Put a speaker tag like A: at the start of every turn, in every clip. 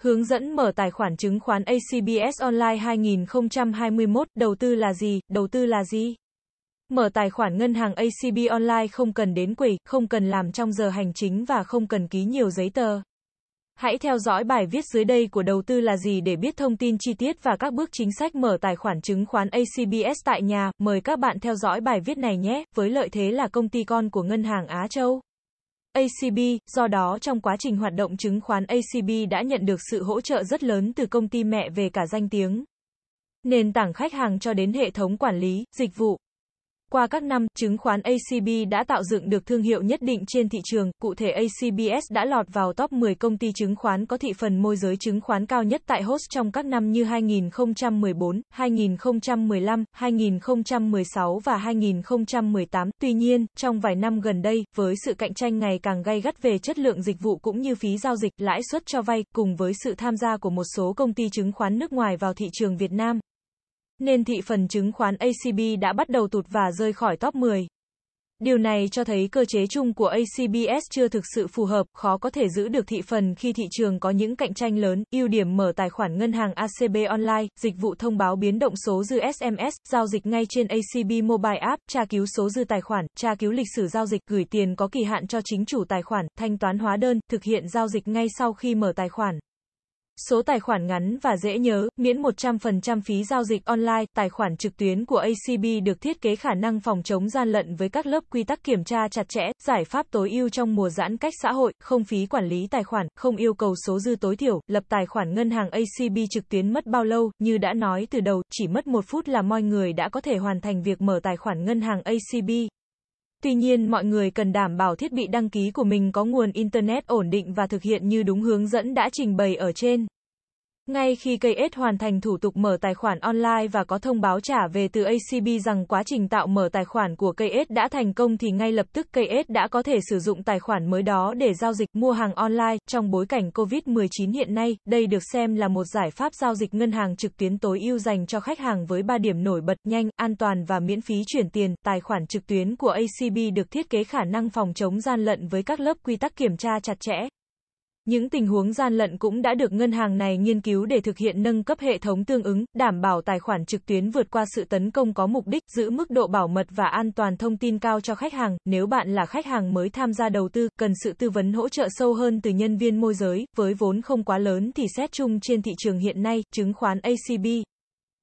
A: Hướng dẫn mở tài khoản chứng khoán ACBS Online 2021, đầu tư là gì, đầu tư là gì? Mở tài khoản ngân hàng ACB Online không cần đến quỷ, không cần làm trong giờ hành chính và không cần ký nhiều giấy tờ. Hãy theo dõi bài viết dưới đây của đầu tư là gì để biết thông tin chi tiết và các bước chính sách mở tài khoản chứng khoán ACBS tại nhà. Mời các bạn theo dõi bài viết này nhé, với lợi thế là công ty con của Ngân hàng Á Châu. ACB, do đó trong quá trình hoạt động chứng khoán ACB đã nhận được sự hỗ trợ rất lớn từ công ty mẹ về cả danh tiếng, nền tảng khách hàng cho đến hệ thống quản lý, dịch vụ. Qua các năm, chứng khoán ACB đã tạo dựng được thương hiệu nhất định trên thị trường, cụ thể ACBS đã lọt vào top 10 công ty chứng khoán có thị phần môi giới chứng khoán cao nhất tại host trong các năm như 2014, 2015, 2016 và 2018. Tuy nhiên, trong vài năm gần đây, với sự cạnh tranh ngày càng gay gắt về chất lượng dịch vụ cũng như phí giao dịch, lãi suất cho vay, cùng với sự tham gia của một số công ty chứng khoán nước ngoài vào thị trường Việt Nam, nên thị phần chứng khoán ACB đã bắt đầu tụt và rơi khỏi top 10. Điều này cho thấy cơ chế chung của ACBS chưa thực sự phù hợp, khó có thể giữ được thị phần khi thị trường có những cạnh tranh lớn. Ưu điểm mở tài khoản ngân hàng ACB online, dịch vụ thông báo biến động số dư SMS, giao dịch ngay trên ACB Mobile App, tra cứu số dư tài khoản, tra cứu lịch sử giao dịch, gửi tiền có kỳ hạn cho chính chủ tài khoản, thanh toán hóa đơn, thực hiện giao dịch ngay sau khi mở tài khoản số tài khoản ngắn và dễ nhớ, miễn 100% phí giao dịch online, tài khoản trực tuyến của ACB được thiết kế khả năng phòng chống gian lận với các lớp quy tắc kiểm tra chặt chẽ, giải pháp tối ưu trong mùa giãn cách xã hội, không phí quản lý tài khoản, không yêu cầu số dư tối thiểu, lập tài khoản ngân hàng ACB trực tuyến mất bao lâu, như đã nói từ đầu, chỉ mất một phút là mọi người đã có thể hoàn thành việc mở tài khoản ngân hàng ACB. Tuy nhiên mọi người cần đảm bảo thiết bị đăng ký của mình có nguồn Internet ổn định và thực hiện như đúng hướng dẫn đã trình bày ở trên. Ngay khi cây ếch hoàn thành thủ tục mở tài khoản online và có thông báo trả về từ ACB rằng quá trình tạo mở tài khoản của cây ếch đã thành công thì ngay lập tức cây ếch đã có thể sử dụng tài khoản mới đó để giao dịch mua hàng online. Trong bối cảnh COVID-19 hiện nay, đây được xem là một giải pháp giao dịch ngân hàng trực tuyến tối ưu dành cho khách hàng với 3 điểm nổi bật nhanh, an toàn và miễn phí chuyển tiền. Tài khoản trực tuyến của ACB được thiết kế khả năng phòng chống gian lận với các lớp quy tắc kiểm tra chặt chẽ, những tình huống gian lận cũng đã được ngân hàng này nghiên cứu để thực hiện nâng cấp hệ thống tương ứng, đảm bảo tài khoản trực tuyến vượt qua sự tấn công có mục đích, giữ mức độ bảo mật và an toàn thông tin cao cho khách hàng. Nếu bạn là khách hàng mới tham gia đầu tư, cần sự tư vấn hỗ trợ sâu hơn từ nhân viên môi giới, với vốn không quá lớn thì xét chung trên thị trường hiện nay, chứng khoán ACB,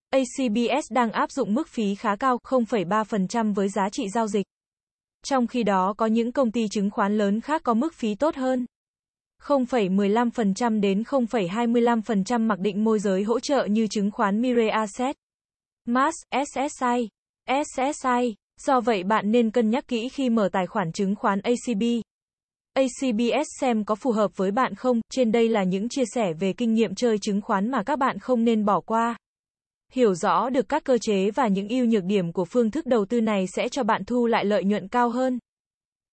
A: ACBS đang áp dụng mức phí khá cao 0,3% với giá trị giao dịch. Trong khi đó có những công ty chứng khoán lớn khác có mức phí tốt hơn. 0,15% đến 0,25% mặc định môi giới hỗ trợ như chứng khoán Mire Asset, MAS, SSI, SSI. Do vậy bạn nên cân nhắc kỹ khi mở tài khoản chứng khoán ACB. ACBS xem có phù hợp với bạn không, trên đây là những chia sẻ về kinh nghiệm chơi chứng khoán mà các bạn không nên bỏ qua. Hiểu rõ được các cơ chế và những ưu nhược điểm của phương thức đầu tư này sẽ cho bạn thu lại lợi nhuận cao hơn.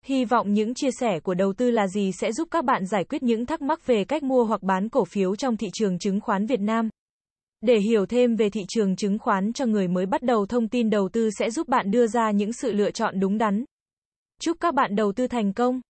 A: Hy vọng những chia sẻ của đầu tư là gì sẽ giúp các bạn giải quyết những thắc mắc về cách mua hoặc bán cổ phiếu trong thị trường chứng khoán Việt Nam. Để hiểu thêm về thị trường chứng khoán cho người mới bắt đầu thông tin đầu tư sẽ giúp bạn đưa ra những sự lựa chọn đúng đắn. Chúc các bạn đầu tư thành công!